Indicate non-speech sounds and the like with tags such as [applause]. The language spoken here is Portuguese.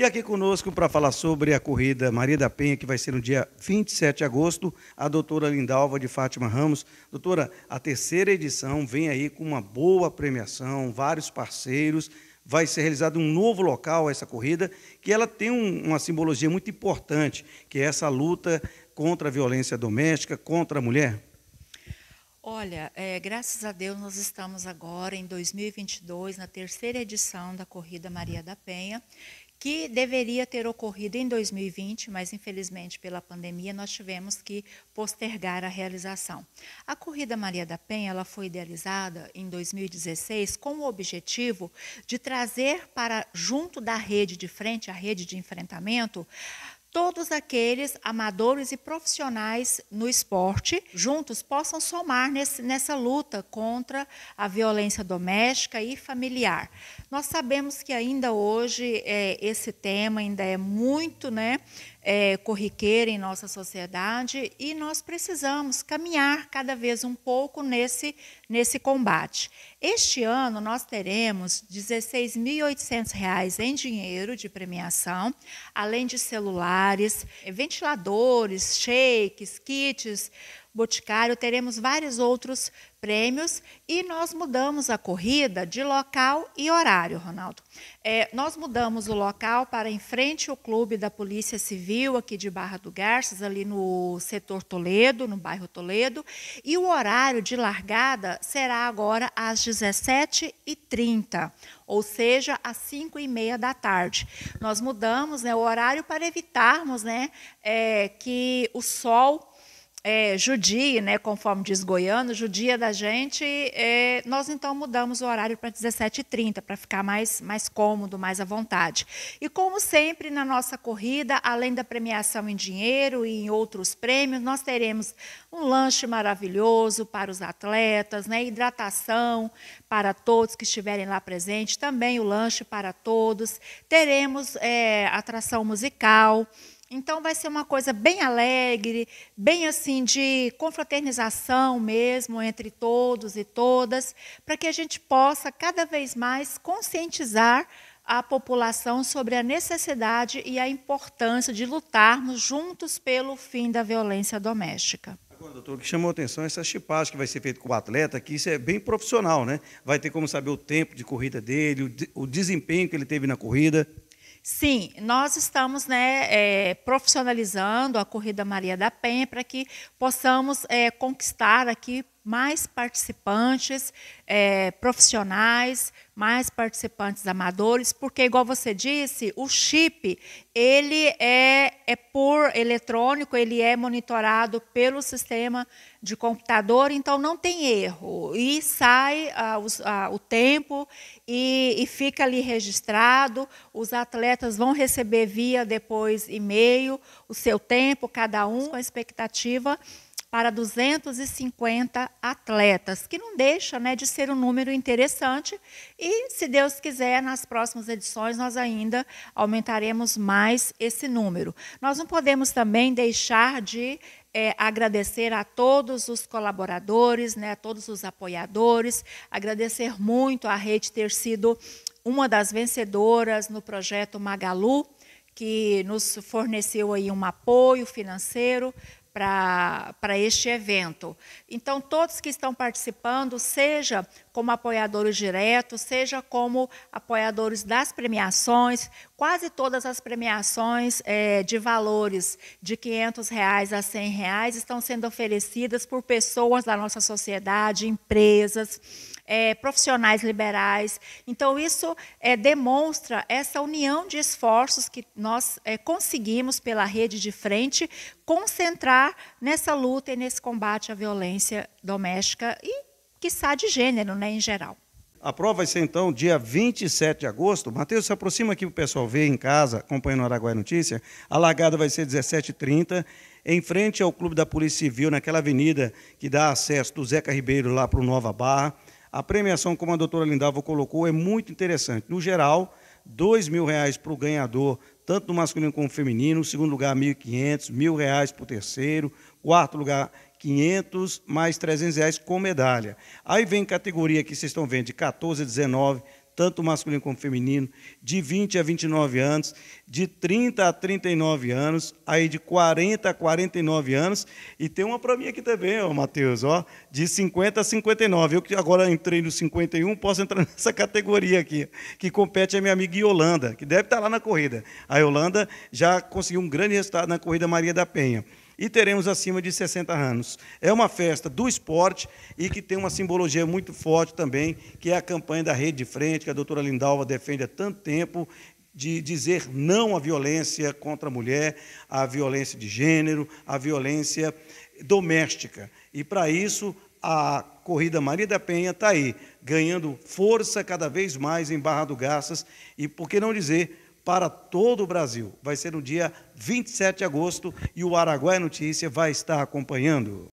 E aqui conosco para falar sobre a corrida Maria da Penha, que vai ser no dia 27 de agosto, a doutora Lindalva de Fátima Ramos. Doutora, a terceira edição vem aí com uma boa premiação, vários parceiros. Vai ser realizado um novo local essa corrida, que ela tem um, uma simbologia muito importante, que é essa luta contra a violência doméstica, contra a mulher. Olha, é, graças a Deus nós estamos agora em 2022 na terceira edição da Corrida Maria da Penha que deveria ter ocorrido em 2020, mas infelizmente pela pandemia nós tivemos que postergar a realização. A Corrida Maria da Penha ela foi idealizada em 2016 com o objetivo de trazer para junto da rede de frente, a rede de enfrentamento, todos aqueles amadores e profissionais no esporte juntos possam somar nesse, nessa luta contra a violência doméstica e familiar. Nós sabemos que ainda hoje é, esse tema ainda é muito né, é, corriqueira em nossa sociedade e nós precisamos caminhar cada vez um pouco nesse, nesse combate. Este ano nós teremos R$ 16.800 em dinheiro de premiação, além de celulares, ventiladores, shakes, kits, Boticário, teremos vários outros prêmios e nós mudamos a corrida de local e horário, Ronaldo. É, nós mudamos o local para em frente ao clube da Polícia Civil aqui de Barra do Garças, ali no setor Toledo, no bairro Toledo, e o horário de largada será agora às 17h30, ou seja, às 5h30 da tarde. Nós mudamos né, o horário para evitarmos né, é, que o sol é, judie, né, conforme diz goiano, judia da gente, é, nós então mudamos o horário para 17h30, para ficar mais, mais cômodo, mais à vontade. E como sempre, na nossa corrida, além da premiação em dinheiro e em outros prêmios, nós teremos um lanche maravilhoso para os atletas, né, hidratação para todos que estiverem lá presentes, também o lanche para todos. Teremos é, atração musical então vai ser uma coisa bem alegre, bem assim de confraternização mesmo entre todos e todas, para que a gente possa cada vez mais conscientizar a população sobre a necessidade e a importância de lutarmos juntos pelo fim da violência doméstica. Agora, doutor, o que chamou a atenção é essa chipagem que vai ser feita com o atleta, que isso é bem profissional, né? Vai ter como saber o tempo de corrida dele, o desempenho que ele teve na corrida. Sim, nós estamos né, é, profissionalizando a Corrida Maria da Penha para que possamos é, conquistar aqui mais participantes é, profissionais, mais participantes amadores, porque igual você disse, o chip ele é, é por eletrônico, ele é monitorado pelo sistema de computador, então não tem erro e sai ah, os, ah, o tempo e, e, fica ali registrado. Os atletas vão receber via depois e-mail o seu tempo cada um com a expectativa para 250 atletas, que não deixa né, de ser um número interessante. E, se Deus quiser, nas próximas edições nós ainda aumentaremos mais esse número. Nós não podemos também deixar de é, agradecer a todos os colaboradores, né, a todos os apoiadores, agradecer muito a rede ter sido uma das vencedoras no projeto Magalu, que nos forneceu aí um apoio financeiro para este evento. Então, todos que estão participando, seja como apoiadores diretos, seja como apoiadores das premiações, quase todas as premiações é, de valores de R$ 500 reais a R$ 100 reais estão sendo oferecidas por pessoas da nossa sociedade, empresas, é, profissionais liberais. Então, isso é, demonstra essa união de esforços que nós é, conseguimos, pela rede de frente, concentrar nessa luta e nesse combate à violência doméstica e, quiçá, de gênero né, em geral. A prova vai ser, então, dia 27 de agosto. Matheus, se aproxima aqui para o pessoal ver em casa, acompanhando o Araguaia Notícia. A largada vai ser 17h30, em frente ao Clube da Polícia Civil, naquela avenida que dá acesso do Zeca Ribeiro lá para o Nova Barra. A premiação, como a doutora Lindavo colocou, é muito interessante. No geral, dois mil reais para o ganhador, tanto no masculino como no feminino. Segundo lugar, mil quinhentos, mil reais para o terceiro. Quarto lugar, 500 mais 300 reais com medalha. Aí vem categoria que vocês estão vendo de 14 a 19, tanto masculino como feminino, de 20 a 29 anos, de 30 a 39 anos, aí de 40 a 49 anos, e tem uma para mim aqui também, ó, Matheus, ó, de 50 a 59. Eu que agora entrei no 51, posso entrar [laughs] nessa categoria aqui, que compete a minha amiga Yolanda, que deve estar lá na corrida. A Yolanda já conseguiu um grande resultado na corrida Maria da Penha e teremos acima de 60 anos. É uma festa do esporte e que tem uma simbologia muito forte também, que é a campanha da Rede de Frente, que a doutora Lindalva defende há tanto tempo, de dizer não à violência contra a mulher, à violência de gênero, à violência doméstica. E, para isso, a corrida Maria da Penha está aí, ganhando força cada vez mais em Barra do Garças, e por que não dizer para todo o Brasil. Vai ser no dia 27 de agosto e o Araguaia Notícia vai estar acompanhando.